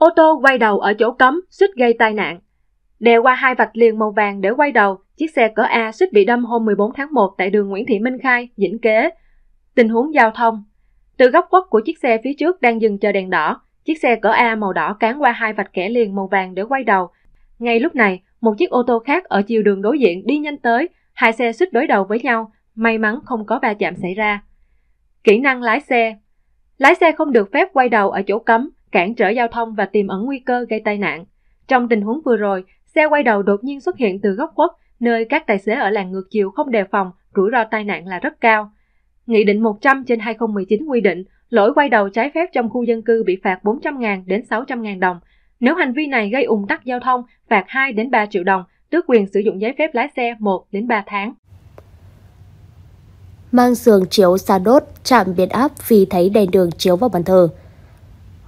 Ô tô quay đầu ở chỗ cấm, suýt gây tai nạn. Đè qua hai vạch liền màu vàng để quay đầu, chiếc xe cỡ A suýt bị đâm hôm 14 tháng 1 tại đường Nguyễn Thị Minh Khai, Vĩnh Kế. Tình huống giao thông Từ góc quất của chiếc xe phía trước đang dừng chờ đèn đỏ, chiếc xe cỡ A màu đỏ cán qua hai vạch kẻ liền màu vàng để quay đầu. Ngay lúc này, một chiếc ô tô khác ở chiều đường đối diện đi nhanh tới, hai xe suýt đối đầu với nhau, may mắn không có va chạm xảy ra. Kỹ năng lái xe Lái xe không được phép quay đầu ở chỗ cấm, cản trở giao thông và tiềm ẩn nguy cơ gây tai nạn. Trong tình huống vừa rồi, xe quay đầu đột nhiên xuất hiện từ góc quốc, nơi các tài xế ở làng ngược chiều không đề phòng, rủi ro tai nạn là rất cao. Nghị định 100 trên 2019 quy định, lỗi quay đầu trái phép trong khu dân cư bị phạt 400.000 đến 600.000 đồng. Nếu hành vi này gây ủng tắc giao thông, phạt 2 đến 3 triệu đồng, tước quyền sử dụng giấy phép lái xe 1 đến 3 tháng. Mang giường chiếu xa đốt, chạm biệt áp vì thấy đèn đường chiếu vào bàn thờ.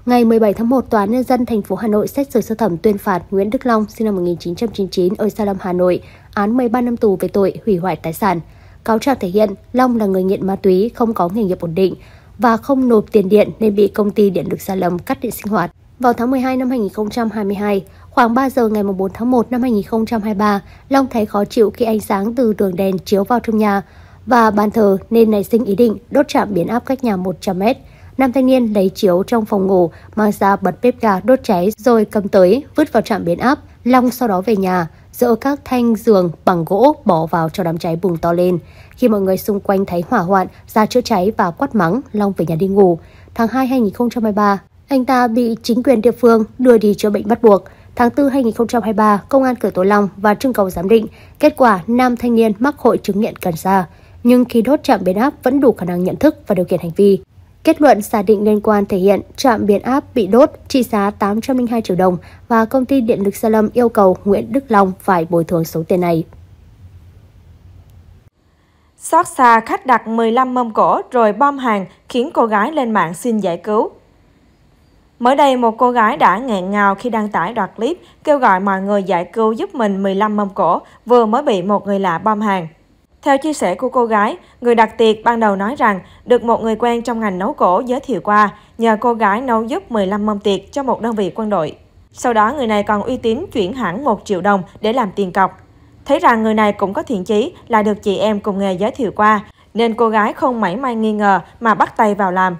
Ngày 17 tháng 1, Tòa án Nhân dân thành phố Hà Nội xét xử sơ thẩm tuyên phạt Nguyễn Đức Long, sinh năm 1999, ở Sa Lâm, Hà Nội, án 13 năm tù về tội hủy hoại tài sản. Cáo trạng thể hiện Long là người nghiện ma túy, không có nghề nghiệp ổn định và không nộp tiền điện nên bị công ty điện lực Sa Lâm cắt điện sinh hoạt. Vào tháng 12 năm 2022, khoảng 3 giờ ngày 4 tháng 1 năm 2023, Long thấy khó chịu khi ánh sáng từ đường đèn chiếu vào trong nhà và bàn thờ nên nảy sinh ý định đốt trạm biến áp cách nhà 100 mét. Nam thanh niên lấy chiếu trong phòng ngủ, mang ra bật bếp ga đốt cháy rồi cầm tới, vứt vào trạm biến áp. Long sau đó về nhà, dỡ các thanh giường bằng gỗ bỏ vào cho đám cháy bùng to lên. Khi mọi người xung quanh thấy hỏa hoạn, ra chữa cháy và quát mắng, Long về nhà đi ngủ. Tháng 2 2023, anh ta bị chính quyền địa phương đưa đi chữa bệnh bắt buộc. Tháng 4 2023, công an khởi tố Long và trưng cầu giám định. Kết quả, nam thanh niên mắc hội chứng nghiện cần sa. Nhưng khi đốt chạm biến áp vẫn đủ khả năng nhận thức và điều khiển hành vi. Kết luận giả định liên quan thể hiện trạm biến áp bị đốt trị giá 802 triệu đồng và công ty điện lực Gia Lâm yêu cầu Nguyễn Đức Long phải bồi thường số tiền này. Xót xa khách đặt 15 mâm cổ rồi bom hàng khiến cô gái lên mạng xin giải cứu. Mới đây, một cô gái đã ngẹn ngào khi đăng tải đoạn clip kêu gọi mọi người giải cứu giúp mình 15 mâm cổ vừa mới bị một người lạ bom hàng. Theo chia sẻ của cô gái, người đặt tiệc ban đầu nói rằng được một người quen trong ngành nấu cổ giới thiệu qua, nhờ cô gái nấu giúp 15 mâm tiệc cho một đơn vị quân đội. Sau đó người này còn uy tín chuyển hẳn 1 triệu đồng để làm tiền cọc. Thấy rằng người này cũng có thiện chí là được chị em cùng nghề giới thiệu qua, nên cô gái không mảy may nghi ngờ mà bắt tay vào làm.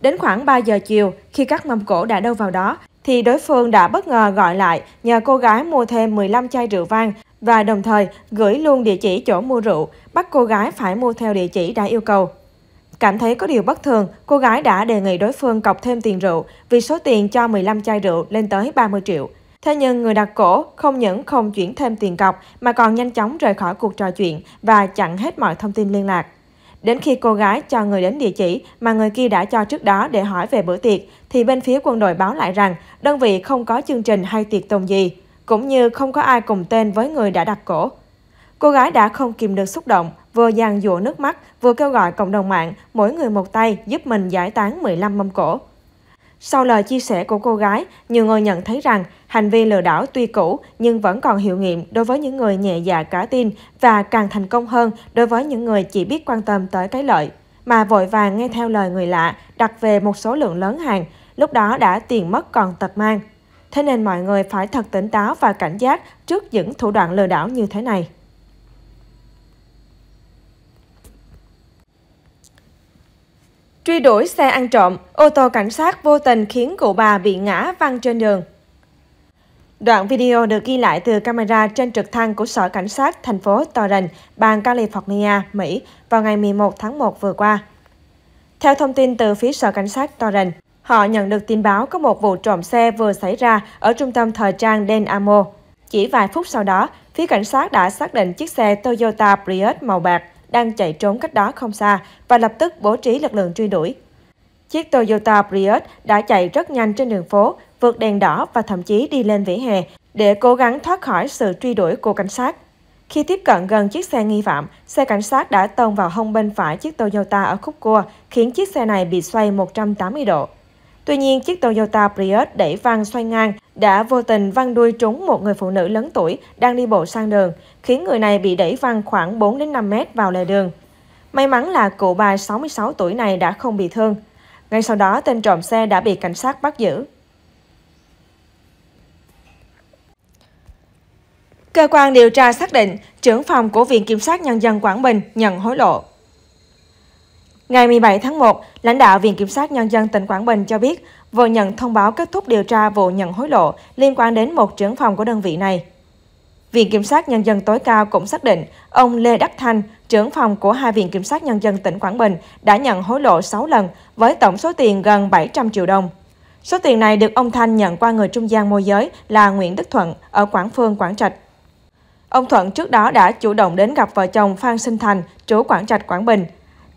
Đến khoảng 3 giờ chiều, khi các mâm cổ đã đâu vào đó, thì đối phương đã bất ngờ gọi lại nhờ cô gái mua thêm 15 chai rượu vang và đồng thời gửi luôn địa chỉ chỗ mua rượu, bắt cô gái phải mua theo địa chỉ đã yêu cầu. Cảm thấy có điều bất thường, cô gái đã đề nghị đối phương cọc thêm tiền rượu vì số tiền cho 15 chai rượu lên tới 30 triệu. Thế nhưng người đặt cổ không những không chuyển thêm tiền cọc mà còn nhanh chóng rời khỏi cuộc trò chuyện và chặn hết mọi thông tin liên lạc. Đến khi cô gái cho người đến địa chỉ mà người kia đã cho trước đó để hỏi về bữa tiệc, thì bên phía quân đội báo lại rằng đơn vị không có chương trình hay tiệc tùng gì, cũng như không có ai cùng tên với người đã đặt cổ. Cô gái đã không kìm được xúc động, vừa dàn dụa nước mắt, vừa kêu gọi cộng đồng mạng, mỗi người một tay giúp mình giải tán 15 mâm cổ. Sau lời chia sẻ của cô gái, nhiều người nhận thấy rằng hành vi lừa đảo tuy cũ nhưng vẫn còn hiệu nghiệm đối với những người nhẹ dạ cả tin và càng thành công hơn đối với những người chỉ biết quan tâm tới cái lợi mà vội vàng nghe theo lời người lạ đặt về một số lượng lớn hàng, lúc đó đã tiền mất còn tật mang. Thế nên mọi người phải thật tỉnh táo và cảnh giác trước những thủ đoạn lừa đảo như thế này. Truy đuổi xe ăn trộm, ô tô cảnh sát vô tình khiến cụ bà bị ngã văng trên đường. Đoạn video được ghi lại từ camera trên trực thăng của Sở Cảnh sát thành phố Torrance, bang California, Mỹ vào ngày 11 tháng 1 vừa qua. Theo thông tin từ phía Sở Cảnh sát Torrance, họ nhận được tin báo có một vụ trộm xe vừa xảy ra ở trung tâm thời trang Den Amo. Chỉ vài phút sau đó, phía cảnh sát đã xác định chiếc xe Toyota Prius màu bạc đang chạy trốn cách đó không xa và lập tức bố trí lực lượng truy đuổi. Chiếc Toyota Prius đã chạy rất nhanh trên đường phố, vượt đèn đỏ và thậm chí đi lên vỉa hè để cố gắng thoát khỏi sự truy đuổi của cảnh sát. Khi tiếp cận gần chiếc xe nghi phạm, xe cảnh sát đã tông vào hông bên phải chiếc Toyota ở khúc cua, khiến chiếc xe này bị xoay 180 độ. Tuy nhiên, chiếc Toyota Prius đẩy văng xoay ngang đã vô tình văng đuôi trúng một người phụ nữ lớn tuổi đang đi bộ sang đường, khiến người này bị đẩy văng khoảng 4 đến 5 mét vào lề đường. May mắn là cụ bà 66 tuổi này đã không bị thương. Ngay sau đó, tên trộm xe đã bị cảnh sát bắt giữ. Cơ quan điều tra xác định trưởng phòng của Viện Kiểm sát Nhân dân Quảng Bình nhận hối lộ. Ngày 17 tháng 1, lãnh đạo Viện Kiểm sát Nhân dân tỉnh Quảng Bình cho biết vừa nhận thông báo kết thúc điều tra vụ nhận hối lộ liên quan đến một trưởng phòng của đơn vị này. Viện Kiểm sát Nhân dân tối cao cũng xác định ông Lê Đắc Thanh, trưởng phòng của hai Viện Kiểm sát Nhân dân tỉnh Quảng Bình đã nhận hối lộ 6 lần với tổng số tiền gần 700 triệu đồng. Số tiền này được ông Thanh nhận qua người trung gian môi giới là Nguyễn Đức Thuận ở Quảng Phương, Quảng Trạch. Ông Thuận trước đó đã chủ động đến gặp vợ chồng Phan Sinh Thành, chú Quảng Trạch, Quảng Bình,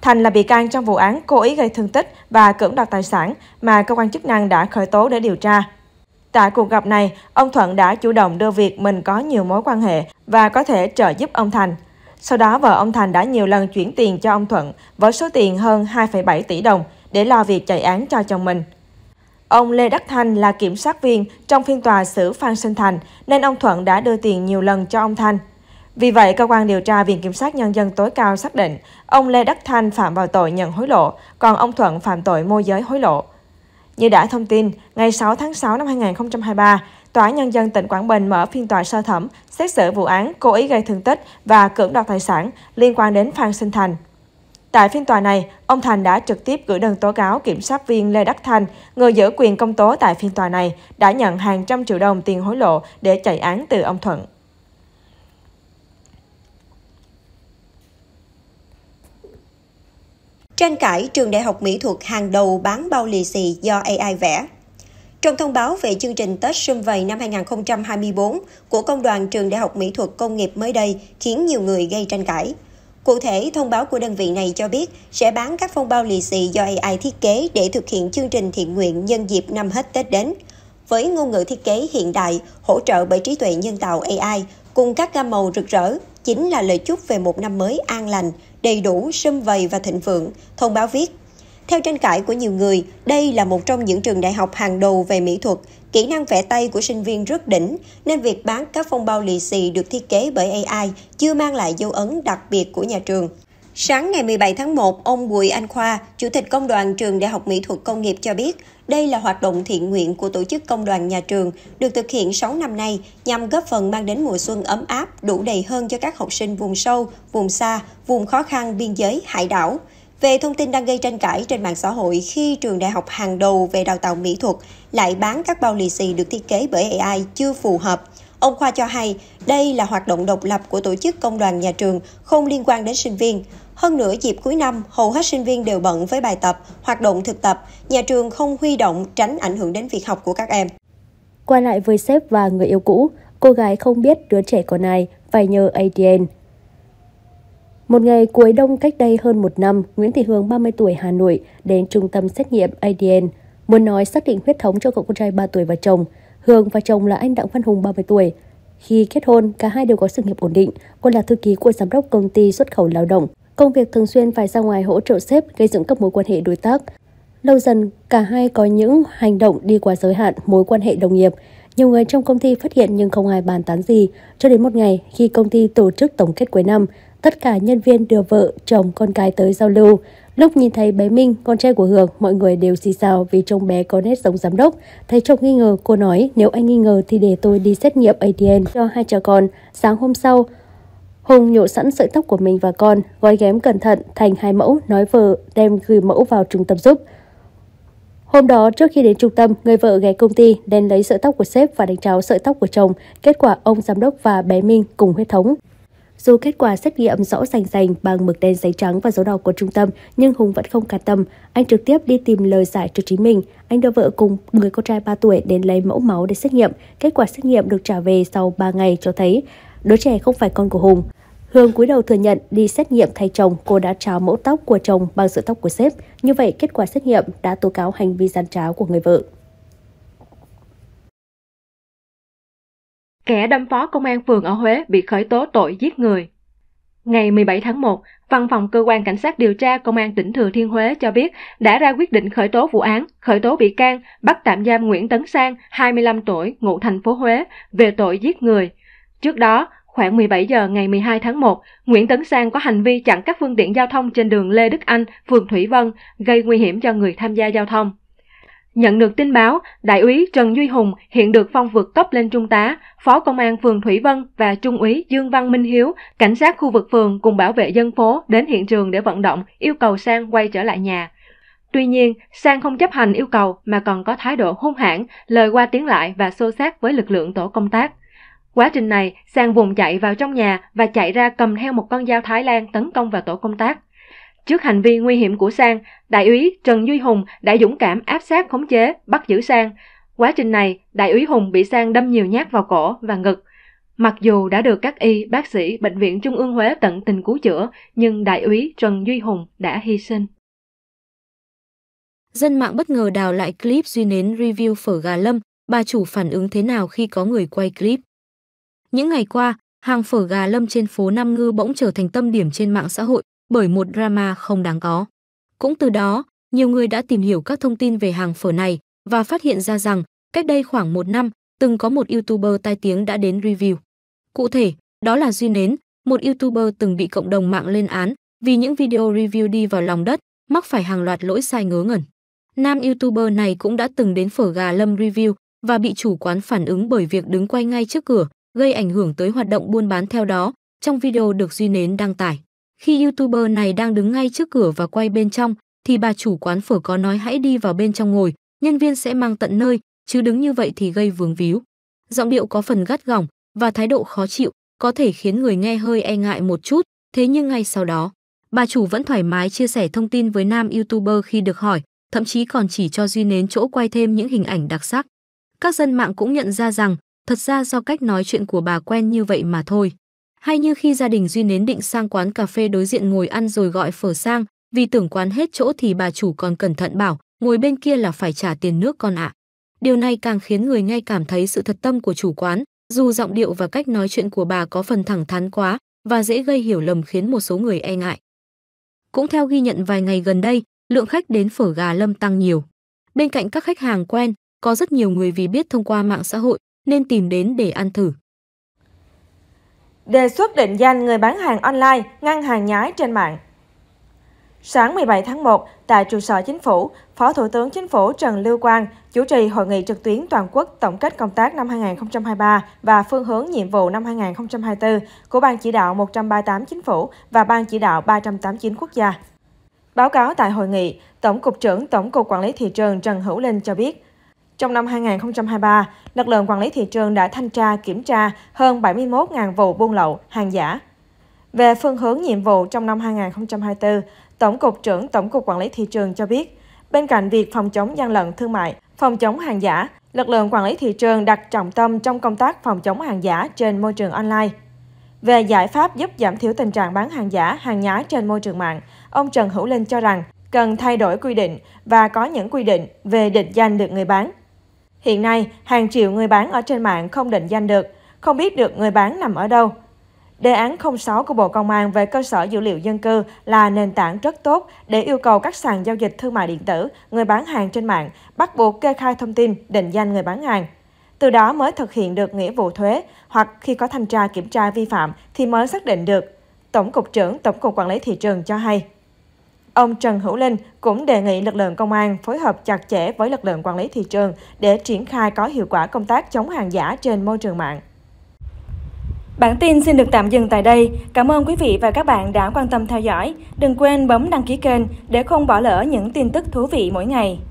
Thành là bị can trong vụ án cố ý gây thương tích và cưỡng đoạt tài sản mà cơ quan chức năng đã khởi tố để điều tra. Tại cuộc gặp này, ông Thuận đã chủ động đưa việc mình có nhiều mối quan hệ và có thể trợ giúp ông Thành. Sau đó, vợ ông Thành đã nhiều lần chuyển tiền cho ông Thuận với số tiền hơn 2,7 tỷ đồng để lo việc chạy án cho chồng mình. Ông Lê Đắc Thanh là kiểm sát viên trong phiên tòa xử Phan Sinh Thành, nên ông Thuận đã đưa tiền nhiều lần cho ông Thanh. Vì vậy, cơ quan điều tra Viện Kiểm sát Nhân dân tối cao xác định ông Lê Đắc Thanh phạm vào tội nhận hối lộ, còn ông Thuận phạm tội môi giới hối lộ. Như đã thông tin, ngày 6 tháng 6 năm 2023, Tòa Nhân dân tỉnh Quảng Bình mở phiên tòa sơ thẩm xét xử vụ án cố ý gây thương tích và cưỡng đoạt tài sản liên quan đến Phan Sinh Thành. Tại phiên tòa này, ông Thành đã trực tiếp gửi đơn tố cáo kiểm sát viên Lê Đắc thanh người giữ quyền công tố tại phiên tòa này, đã nhận hàng trăm triệu đồng tiền hối lộ để chạy án từ ông Thuận. Tranh cãi trường đại học mỹ thuật hàng đầu bán bao lì xì do AI vẽ. Trong thông báo về chương trình Tết Xuân Vầy năm 2024 của Công đoàn Trường Đại học Mỹ thuật Công nghiệp mới đây khiến nhiều người gây tranh cãi. Cụ thể, thông báo của đơn vị này cho biết sẽ bán các phong bao lì xì do AI thiết kế để thực hiện chương trình thiện nguyện nhân dịp năm hết Tết đến. Với ngôn ngữ thiết kế hiện đại, hỗ trợ bởi trí tuệ nhân tạo AI, cùng các gam màu rực rỡ, chính là lời chúc về một năm mới an lành, đầy đủ, sum vầy và thịnh vượng, thông báo viết. Theo tranh cãi của nhiều người, đây là một trong những trường đại học hàng đầu về mỹ thuật, kỹ năng vẽ tay của sinh viên rất đỉnh, nên việc bán các phong bao lì xì được thiết kế bởi AI chưa mang lại dấu ấn đặc biệt của nhà trường. Sáng ngày 17 tháng 1, ông Bùi Anh Khoa, Chủ tịch Công đoàn Trường Đại học Mỹ thuật Công nghiệp cho biết, đây là hoạt động thiện nguyện của Tổ chức Công đoàn Nhà trường, được thực hiện 6 năm nay nhằm góp phần mang đến mùa xuân ấm áp, đủ đầy hơn cho các học sinh vùng sâu, vùng xa, vùng khó khăn, biên giới, hải đảo. Về thông tin đang gây tranh cãi trên mạng xã hội khi trường đại học hàng đầu về đào tạo mỹ thuật lại bán các bao lì xì được thiết kế bởi AI chưa phù hợp, Ông Khoa cho hay, đây là hoạt động độc lập của tổ chức công đoàn nhà trường, không liên quan đến sinh viên. Hơn nữa, dịp cuối năm, hầu hết sinh viên đều bận với bài tập, hoạt động thực tập. Nhà trường không huy động tránh ảnh hưởng đến việc học của các em. Qua lại với sếp và người yêu cũ, cô gái không biết đứa trẻ còn ai, phải nhờ ADN. Một ngày cuối đông cách đây hơn một năm, Nguyễn Thị Hương, 30 tuổi, Hà Nội, đến trung tâm xét nghiệm ADN, muốn nói xác định huyết thống cho cậu con trai 3 tuổi và chồng. Hương và chồng là anh Đặng Văn Hùng 30 tuổi. Khi kết hôn, cả hai đều có sự nghiệp ổn định. Cô là thư ký của giám đốc công ty xuất khẩu lao động. Công việc thường xuyên phải ra ngoài hỗ trợ sếp, gây dựng các mối quan hệ đối tác. Lâu dần, cả hai có những hành động đi quá giới hạn mối quan hệ đồng nghiệp. Nhiều người trong công ty phát hiện nhưng không ai bàn tán gì. Cho đến một ngày, khi công ty tổ chức tổng kết cuối năm, tất cả nhân viên đưa vợ, chồng, con cái tới giao lưu. Lúc nhìn thấy bé Minh, con trai của Hường, mọi người đều xì xào vì trông bé có nét giống giám đốc. Thấy chồng nghi ngờ, cô nói nếu anh nghi ngờ thì để tôi đi xét nghiệm ADN cho hai cha con. Sáng hôm sau, Hùng nhổ sẵn sợi tóc của mình và con, gói ghém cẩn thận thành hai mẫu, nói vợ đem gửi mẫu vào trung tâm giúp. Hôm đó, trước khi đến trung tâm, người vợ ghé công ty đem lấy sợi tóc của sếp và đánh cháo sợi tóc của chồng. Kết quả ông giám đốc và bé Minh cùng huyết thống. Dù kết quả xét nghiệm rõ rành rành bằng mực đen giấy trắng và dấu đỏ của trung tâm, nhưng Hùng vẫn không cam tâm. Anh trực tiếp đi tìm lời giải cho chính mình. Anh đưa vợ cùng người con trai 3 tuổi đến lấy mẫu máu để xét nghiệm. Kết quả xét nghiệm được trả về sau 3 ngày cho thấy đứa trẻ không phải con của Hùng. Hương cúi đầu thừa nhận đi xét nghiệm thay chồng, cô đã tráo mẫu tóc của chồng bằng sợi tóc của sếp. Như vậy, kết quả xét nghiệm đã tố cáo hành vi gian tráo của người vợ. kẻ đâm phó công an phường ở Huế bị khởi tố tội giết người. Ngày 17 tháng 1, Văn phòng Cơ quan Cảnh sát điều tra Công an tỉnh Thừa Thiên Huế cho biết đã ra quyết định khởi tố vụ án, khởi tố bị can, bắt tạm giam Nguyễn Tấn Sang, 25 tuổi, ngụ thành phố Huế, về tội giết người. Trước đó, khoảng 17 giờ ngày 12 tháng 1, Nguyễn Tấn Sang có hành vi chặn các phương tiện giao thông trên đường Lê Đức Anh, phường Thủy Vân, gây nguy hiểm cho người tham gia giao thông. Nhận được tin báo, Đại úy Trần Duy Hùng hiện được phong vượt cấp lên Trung tá, Phó Công an phường Thủy Vân và Trung úy Dương Văn Minh Hiếu, cảnh sát khu vực phường cùng bảo vệ dân phố đến hiện trường để vận động, yêu cầu Sang quay trở lại nhà. Tuy nhiên, Sang không chấp hành yêu cầu mà còn có thái độ hung hãn, lời qua tiếng lại và xô xát với lực lượng tổ công tác. Quá trình này, Sang vùng chạy vào trong nhà và chạy ra cầm theo một con dao Thái Lan tấn công vào tổ công tác. Trước hành vi nguy hiểm của Sang, Đại úy Trần Duy Hùng đã dũng cảm áp sát khống chế, bắt giữ Sang. Quá trình này, Đại úy Hùng bị Sang đâm nhiều nhát vào cổ và ngực. Mặc dù đã được các y, bác sĩ Bệnh viện Trung ương Huế tận tình cứu chữa, nhưng Đại úy Trần Duy Hùng đã hy sinh. Dân mạng bất ngờ đào lại clip Duy Nến review phở gà lâm, bà chủ phản ứng thế nào khi có người quay clip. Những ngày qua, hàng phở gà lâm trên phố Nam Ngư bỗng trở thành tâm điểm trên mạng xã hội bởi một drama không đáng có. Cũng từ đó, nhiều người đã tìm hiểu các thông tin về hàng phở này và phát hiện ra rằng cách đây khoảng một năm, từng có một YouTuber tai tiếng đã đến review. Cụ thể, đó là Duy Nến, một YouTuber từng bị cộng đồng mạng lên án vì những video review đi vào lòng đất, mắc phải hàng loạt lỗi sai ngớ ngẩn. Nam YouTuber này cũng đã từng đến phở gà Lâm review và bị chủ quán phản ứng bởi việc đứng quay ngay trước cửa, gây ảnh hưởng tới hoạt động buôn bán theo đó trong video được Duy Nến đăng tải. Khi YouTuber này đang đứng ngay trước cửa và quay bên trong, thì bà chủ quán phở có nói hãy đi vào bên trong ngồi, nhân viên sẽ mang tận nơi, chứ đứng như vậy thì gây vướng víu. Giọng điệu có phần gắt gỏng và thái độ khó chịu, có thể khiến người nghe hơi e ngại một chút, thế nhưng ngay sau đó, bà chủ vẫn thoải mái chia sẻ thông tin với nam YouTuber khi được hỏi, thậm chí còn chỉ cho Duy đến chỗ quay thêm những hình ảnh đặc sắc. Các dân mạng cũng nhận ra rằng, thật ra do cách nói chuyện của bà quen như vậy mà thôi hay như khi gia đình Duy Nến định sang quán cà phê đối diện ngồi ăn rồi gọi phở sang, vì tưởng quán hết chỗ thì bà chủ còn cẩn thận bảo, ngồi bên kia là phải trả tiền nước con ạ. À. Điều này càng khiến người nghe cảm thấy sự thật tâm của chủ quán, dù giọng điệu và cách nói chuyện của bà có phần thẳng thắn quá và dễ gây hiểu lầm khiến một số người e ngại. Cũng theo ghi nhận vài ngày gần đây, lượng khách đến phở gà Lâm tăng nhiều. Bên cạnh các khách hàng quen, có rất nhiều người vì biết thông qua mạng xã hội nên tìm đến để ăn thử đề xuất định danh người bán hàng online, ngăn hàng nhái trên mạng. Sáng 17 tháng 1, tại trụ sở chính phủ, Phó Thủ tướng Chính phủ Trần Lưu Quang chủ trì hội nghị trực tuyến toàn quốc tổng kết công tác năm 2023 và phương hướng nhiệm vụ năm 2024 của Ban chỉ đạo 138 Chính phủ và Ban chỉ đạo 389 quốc gia. Báo cáo tại hội nghị, Tổng cục trưởng Tổng cục Quản lý thị trường Trần Hữu Linh cho biết, trong năm 2023, lực lượng quản lý thị trường đã thanh tra kiểm tra hơn 71.000 vụ buôn lậu, hàng giả. Về phương hướng nhiệm vụ trong năm 2024, Tổng cục trưởng Tổng cục Quản lý thị trường cho biết, bên cạnh việc phòng chống gian lận thương mại, phòng chống hàng giả, lực lượng quản lý thị trường đặt trọng tâm trong công tác phòng chống hàng giả trên môi trường online. Về giải pháp giúp giảm thiểu tình trạng bán hàng giả, hàng nhái trên môi trường mạng, ông Trần Hữu Linh cho rằng cần thay đổi quy định và có những quy định về định danh được người bán, Hiện nay, hàng triệu người bán ở trên mạng không định danh được, không biết được người bán nằm ở đâu. Đề án 06 của Bộ Công an về cơ sở dữ liệu dân cư là nền tảng rất tốt để yêu cầu các sàn giao dịch thương mại điện tử, người bán hàng trên mạng bắt buộc kê khai thông tin định danh người bán hàng. Từ đó mới thực hiện được nghĩa vụ thuế hoặc khi có thanh tra kiểm tra vi phạm thì mới xác định được. Tổng cục trưởng Tổng cục Quản lý Thị trường cho hay. Ông Trần Hữu Linh cũng đề nghị lực lượng công an phối hợp chặt chẽ với lực lượng quản lý thị trường để triển khai có hiệu quả công tác chống hàng giả trên môi trường mạng. Bản tin xin được tạm dừng tại đây. Cảm ơn quý vị và các bạn đã quan tâm theo dõi. Đừng quên bấm đăng ký kênh để không bỏ lỡ những tin tức thú vị mỗi ngày.